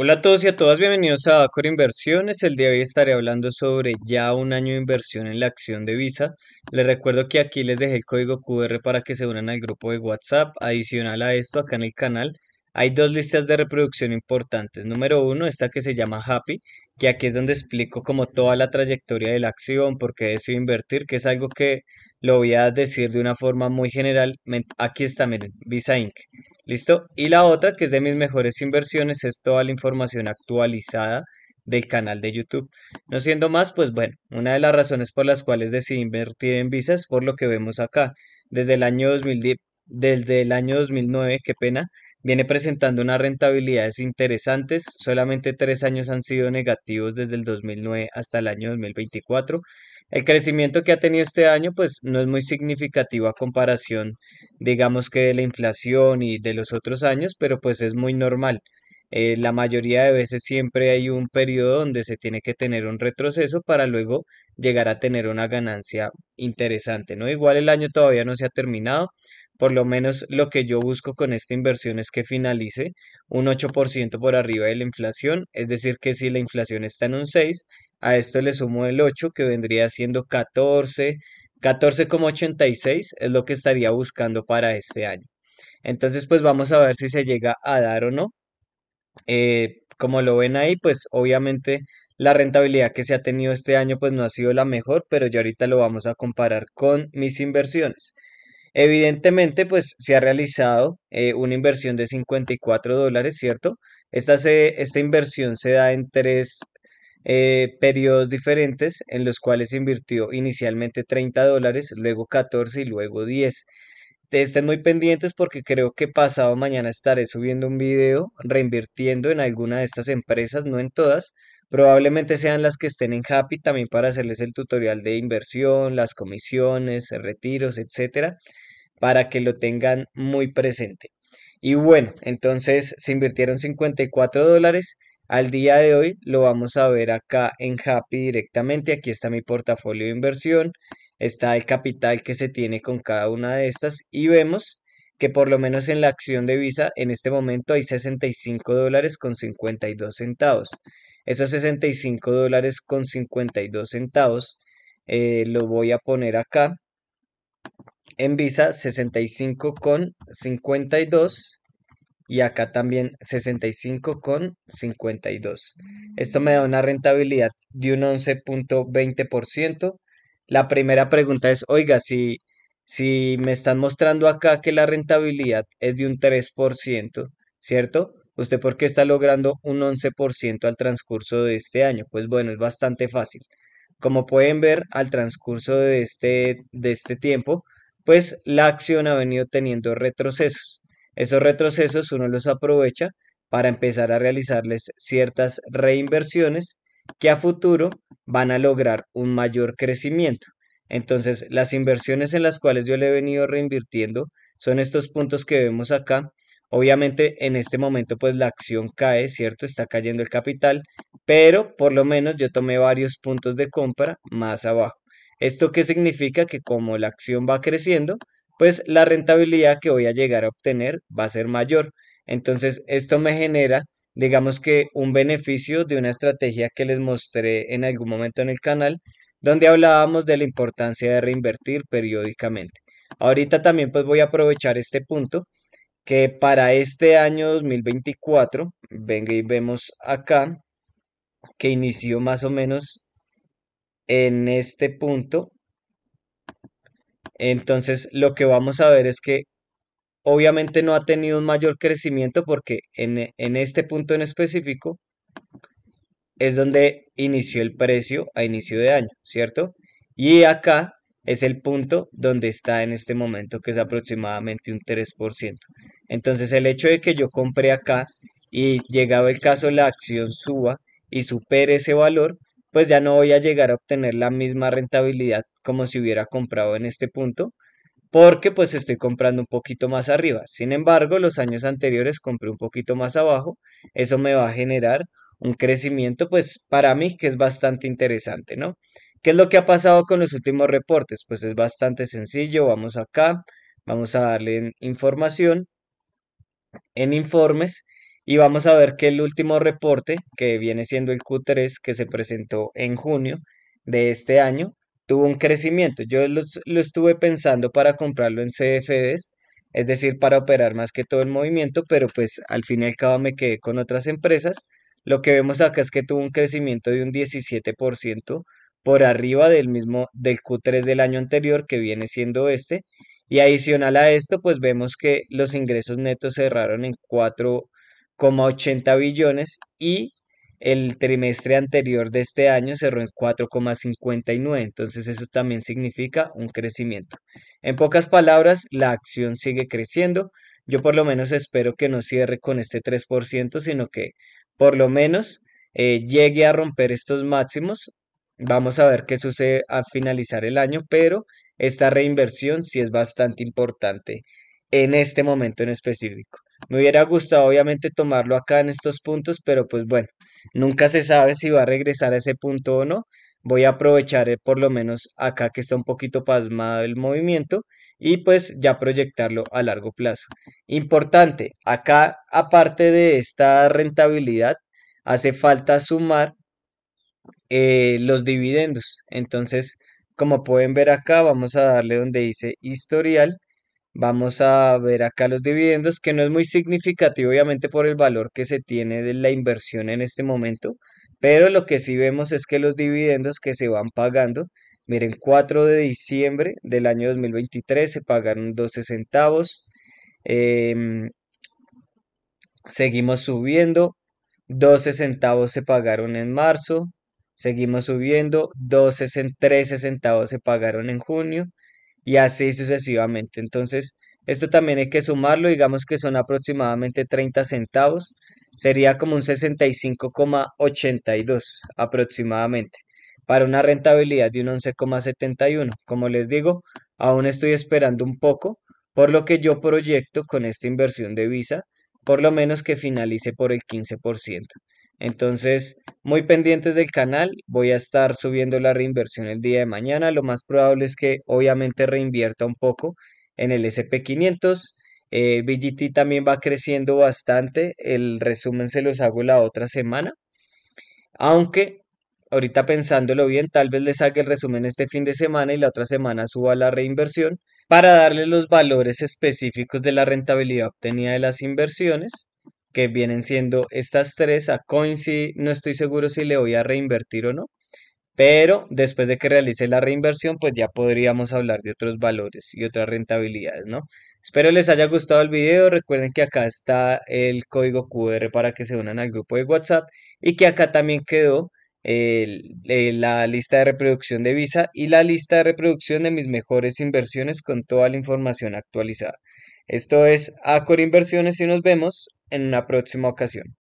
Hola a todos y a todas, bienvenidos a Bacor Inversiones. El día de hoy estaré hablando sobre ya un año de inversión en la acción de Visa. Les recuerdo que aquí les dejé el código QR para que se unan al grupo de WhatsApp. Adicional a esto, acá en el canal hay dos listas de reproducción importantes. Número uno, esta que se llama Happy, que aquí es donde explico como toda la trayectoria de la acción, por qué decido invertir, que es algo que lo voy a decir de una forma muy general. Aquí está, miren, Visa Inc. ¿Listo? Y la otra, que es de mis mejores inversiones, es toda la información actualizada del canal de YouTube. No siendo más, pues bueno, una de las razones por las cuales decidí invertir en Visa es por lo que vemos acá. Desde el año 2010, desde el año 2009, qué pena, Viene presentando unas rentabilidades interesantes, solamente tres años han sido negativos desde el 2009 hasta el año 2024. El crecimiento que ha tenido este año pues no es muy significativo a comparación digamos que de la inflación y de los otros años, pero pues es muy normal. Eh, la mayoría de veces siempre hay un periodo donde se tiene que tener un retroceso para luego llegar a tener una ganancia interesante, ¿no? Igual el año todavía no se ha terminado, por lo menos lo que yo busco con esta inversión es que finalice un 8% por arriba de la inflación, es decir, que si la inflación está en un 6, a esto le sumo el 8 que vendría siendo 14, 14,86 es lo que estaría buscando para este año. Entonces, pues vamos a ver si se llega a dar o no. Eh, como lo ven ahí, pues obviamente la rentabilidad que se ha tenido este año pues no ha sido la mejor, pero ya ahorita lo vamos a comparar con mis inversiones. Evidentemente, pues se ha realizado eh, una inversión de 54 dólares, ¿cierto? Esta, esta inversión se da en tres eh, periodos diferentes en los cuales se invirtió inicialmente 30 dólares, luego 14 y luego 10. Estén muy pendientes porque creo que pasado mañana estaré subiendo un video reinvirtiendo en alguna de estas empresas, no en todas, Probablemente sean las que estén en Happy también para hacerles el tutorial de inversión, las comisiones, retiros, etcétera, para que lo tengan muy presente. Y bueno, entonces se invirtieron 54 dólares. Al día de hoy lo vamos a ver acá en Happy directamente. Aquí está mi portafolio de inversión. Está el capital que se tiene con cada una de estas. Y vemos que por lo menos en la acción de Visa en este momento hay 65 dólares con 52 centavos. Esos 65 dólares con 52 centavos eh, lo voy a poner acá. En Visa 65 con 52 y acá también 65 con 52. Esto me da una rentabilidad de un 11.20%. La primera pregunta es, oiga, si, si me están mostrando acá que la rentabilidad es de un 3%, ¿cierto? ¿Usted por qué está logrando un 11% al transcurso de este año? Pues bueno, es bastante fácil. Como pueden ver, al transcurso de este, de este tiempo, pues la acción ha venido teniendo retrocesos. Esos retrocesos uno los aprovecha para empezar a realizarles ciertas reinversiones que a futuro van a lograr un mayor crecimiento. Entonces, las inversiones en las cuales yo le he venido reinvirtiendo son estos puntos que vemos acá, Obviamente en este momento pues la acción cae, ¿cierto? Está cayendo el capital, pero por lo menos yo tomé varios puntos de compra más abajo. ¿Esto qué significa? Que como la acción va creciendo, pues la rentabilidad que voy a llegar a obtener va a ser mayor. Entonces esto me genera, digamos que un beneficio de una estrategia que les mostré en algún momento en el canal, donde hablábamos de la importancia de reinvertir periódicamente. Ahorita también pues voy a aprovechar este punto que para este año 2024, venga y vemos acá, que inició más o menos en este punto. Entonces, lo que vamos a ver es que obviamente no ha tenido un mayor crecimiento porque en, este punto en específico es donde inició el precio a inicio de año, ¿cierto? Y acá es el punto donde está en este momento, que es aproximadamente un 3%. Entonces el hecho de que yo compre acá y llegado el caso la acción suba y supere ese valor, pues ya no voy a llegar a obtener la misma rentabilidad como si hubiera comprado en este punto, porque pues estoy comprando un poquito más arriba. Sin embargo, los años anteriores compré un poquito más abajo, eso me va a generar un crecimiento pues para mí que es bastante interesante, ¿no? ¿Qué es lo que ha pasado con los últimos reportes? Pues es bastante sencillo, vamos acá, vamos a darle información en informes y vamos a ver que el último reporte, que viene siendo el Q3 que se presentó en junio de este año, tuvo un crecimiento. Yo lo, estuve pensando para comprarlo en CFDs, es decir, para operar más que todo el movimiento, pero pues al fin y al cabo me quedé con otras empresas. Lo que vemos acá es que tuvo un crecimiento de un 17% por arriba del mismo del Q3 del año anterior que viene siendo este y adicional a esto, pues vemos que los ingresos netos cerraron en 4,80 billones y el trimestre anterior de este año cerró en 4,59, entonces eso también significa un crecimiento. En pocas palabras, la acción sigue creciendo. Yo por lo menos espero que no cierre con este 3%, sino que por lo menos eh, llegue a romper estos máximos. Vamos a ver qué sucede al finalizar el año, pero esta reinversión si es bastante importante en este momento en específico. Me hubiera gustado obviamente tomarlo acá en estos puntos, pero pues bueno, nunca se sabe si va a regresar a ese punto o no. Voy a aprovechar eh, por lo menos acá que está un poquito pasmado el movimiento y pues ya proyectarlo a largo plazo. Importante, acá aparte de esta rentabilidad, hace falta sumar eh, los dividendos. Entonces, como pueden ver acá, vamos a darle donde dice historial. Vamos a ver acá los dividendos, que no es muy significativo obviamente por el valor que se tiene de la inversión en este momento, pero lo que sí vemos es que los dividendos que se van pagando, miren, 4 de diciembre del año 2023 se pagaron 12 centavos, em, seguimos subiendo, 12 centavos se pagaron en marzo, Seguimos subiendo, 12, 13 centavos se pagaron en junio y así sucesivamente. Entonces, esto también hay que sumarlo, digamos que son aproximadamente 30 centavos, sería como un 65,82 aproximadamente, para una rentabilidad de un 11,71. Como les digo, aún estoy esperando un poco, por lo que yo proyecto con esta inversión de Visa, por lo menos que finalice por el 15%. Entonces, muy pendientes del canal, voy a estar subiendo la reinversión el día de mañana. Lo más probable es que obviamente reinvierta un poco en el SP500. El BGT también va creciendo bastante. El resumen se los hago la otra semana. Aunque ahorita pensándolo bien, tal vez le saque el resumen este fin de semana y la otra semana suba la reinversión para darle los valores específicos de la rentabilidad obtenida de las inversiones que vienen siendo estas tres. A Coinsy no estoy seguro si le voy a reinvertir o no, pero después de que realice la reinversión, pues ya podríamos hablar de otros valores y otras rentabilidades, ¿no? Espero les haya gustado el video. Recuerden que acá está el código QR para que se unan al grupo de WhatsApp y que acá también quedó eh, la lista de reproducción de Visa y la lista de reproducción de mis mejores inversiones con toda la información actualizada. Esto es Acor Inversiones y nos vemos en una próxima ocasión.